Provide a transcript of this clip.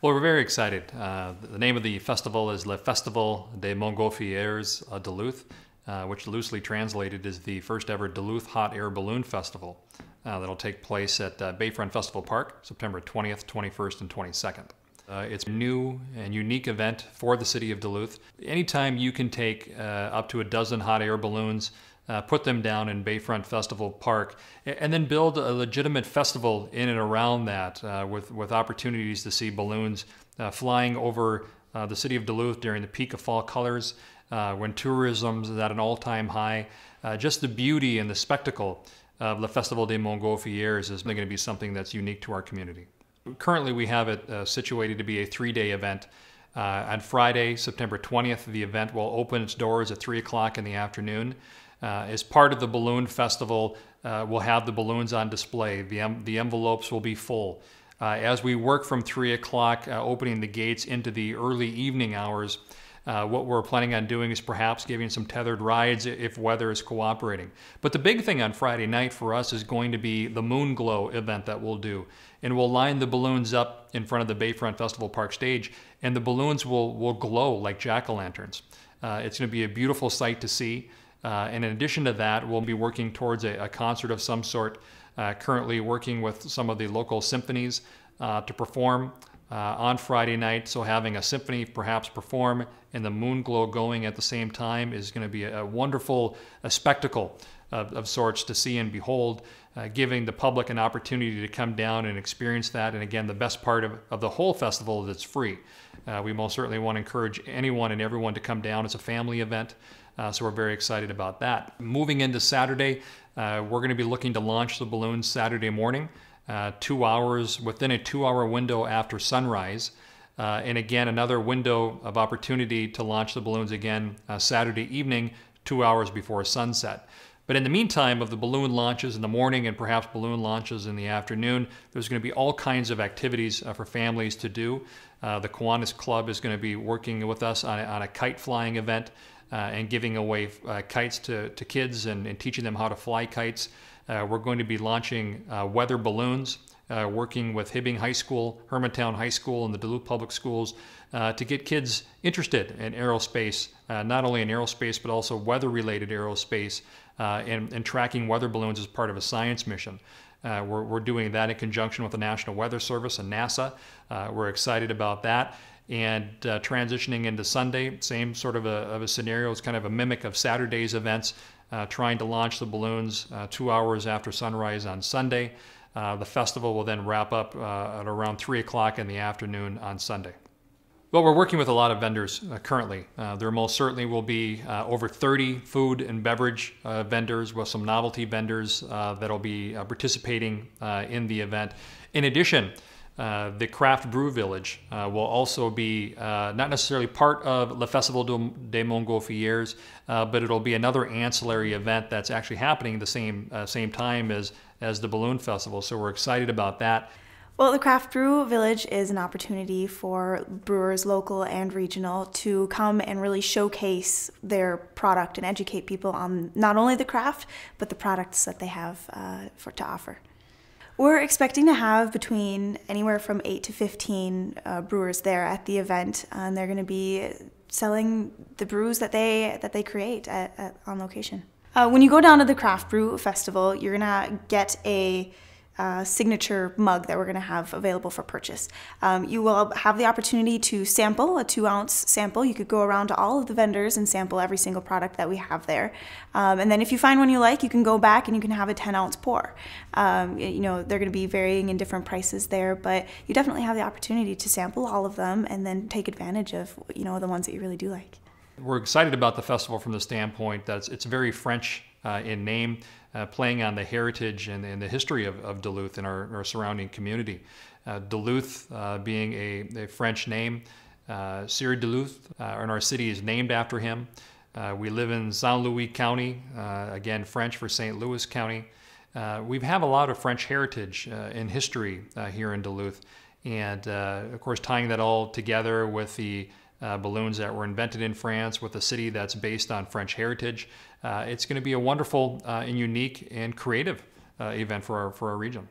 Well, we're very excited. Uh, the name of the festival is Le Festival des Montgolfières uh, Duluth, uh, which loosely translated is the first ever Duluth Hot Air Balloon Festival. Uh, that'll take place at uh, Bayfront Festival Park, September 20th, 21st, and 22nd. Uh, it's a new and unique event for the city of Duluth. Anytime you can take up to a dozen hot air balloons uh, put them down in Bayfront Festival Park, and then build a legitimate festival in and around that uh, with, with opportunities to see balloons uh, flying over uh, the city of Duluth during the peak of fall colors uh, when tourism is at an all time high. Uh, just the beauty and the spectacle of the Festival des Montgolfiers is going to be something that's unique to our community. Currently, we have it situated to be a three day event. on Friday, September 20th, the event will open its doors at 3 o'clock in the afternoon. Uh, as part of the balloon festival, uh, we'll have the balloons on display. The, em the envelopes will be full. Uh, as we work from 3 o'clock, uh, opening the gates into the early evening hours, uh, what we're planning on doing is perhaps giving some tethered rides if weather is cooperating. But the big thing on Friday night for us is going to be the Moon Glow event that we'll do. And we'll line the balloons up in front of the Bayfront Festival Park stage, and the balloons will, will glow like jack o' lanterns. Uh, it's going to be a beautiful sight to see. Uh, and in addition to that, we'll be working towards a, a concert of some sort, uh, currently working with some of the local symphonies uh, to perform uh, on Friday night. So, having a symphony perhaps perform and the moon glow going at the same time is going to be a, a wonderful a spectacle of, of, sorts to see and behold, uh, giving the public an opportunity to come down and experience that. And again, the best part of, of the whole festival is it's free. Uh, we most certainly want to encourage anyone and everyone to come down. It's a family event. Uh, so we're very excited about that. Moving into Saturday, uh, we're going to be looking to launch the balloon Saturday morning, uh, two hours within a two hour window after sunrise. Uh, and again, another window of opportunity to launch the balloons again uh, Saturday evening, two hours before sunset. But in the meantime, of the balloon launches in the morning and perhaps balloon launches in the afternoon, there's going to be all kinds of activities uh, for families to do. Uh, the Kiwanis Club is going to be working with us on a, on a kite flying event uh, and giving away uh, kites to, to kids and, and, teaching them how to fly kites. Uh, we're going to be launching uh, weather balloons uh, working with Hibbing High School, Hermantown High School, and the Duluth Public Schools uh, to get kids interested in aerospace, uh, not only in aerospace, but also weather related aerospace uh, and, and, tracking weather balloons as part of a science mission. Uh, we're, we're, doing that in conjunction with the National Weather Service and NASA. Uh, we're excited about that and uh, transitioning into Sunday, same sort of a, of a, scenario. It's kind of a mimic of Saturday's events, uh, trying to launch the balloons uh, two hours after sunrise on Sunday. Uh, the festival will then wrap up uh, at around 3 o'clock in the afternoon on Sunday. Well, we're working with a lot of vendors uh, currently. Uh, there most certainly will be uh, over 30 food and beverage vendors with some novelty vendors that'll be participating in the event. In addition, the Craft Brew Village will also be not necessarily part of Le Festival des Montgolfiers, but it'll be another ancillary event that's actually happening the same same time as as the Balloon Festival. So we're excited about that. Well, the Craft Brew Village is an opportunity for brewers, local and regional, to come and really showcase their product and educate people on not only the craft, but the products that they have uh, for, to offer. We're expecting to have between anywhere from 8 to 15 uh, brewers there at the event, and they're going to be selling the brews that they, that they create at, at, on location. Uh, when you go down to the Craft Brew Festival, you're gonna get a uh, signature mug that we're going to have available for purchase. Um, you will have the opportunity to sample a two ounce sample. You could go around to all of the vendors and sample every single product that we have there. Um, and then if you find one you like, you can go back and you can have a 10 ounce pour. Um, you know, they're going to be varying in different prices there, but you definitely have the opportunity to sample all of them and then take advantage of, you know, the ones that you really do like. We're excited about the festival from the standpoint that it's, it's very French uh, in name, uh, playing on the heritage and, and the history of, of Duluth and our, our surrounding community. Uh, Duluth uh, being a, a, French name, uh, Sir Duluth, uh, and our city is named after him. Uh, we live in Saint Louis County, again French for St. Louis County. we have a lot of French heritage and history here in Duluth, and of course tying that all together with the uh, balloons that were invented in France with a city that's based on French heritage. Uh, it's going to be a wonderful uh, and unique and creative uh, event for our, for our region.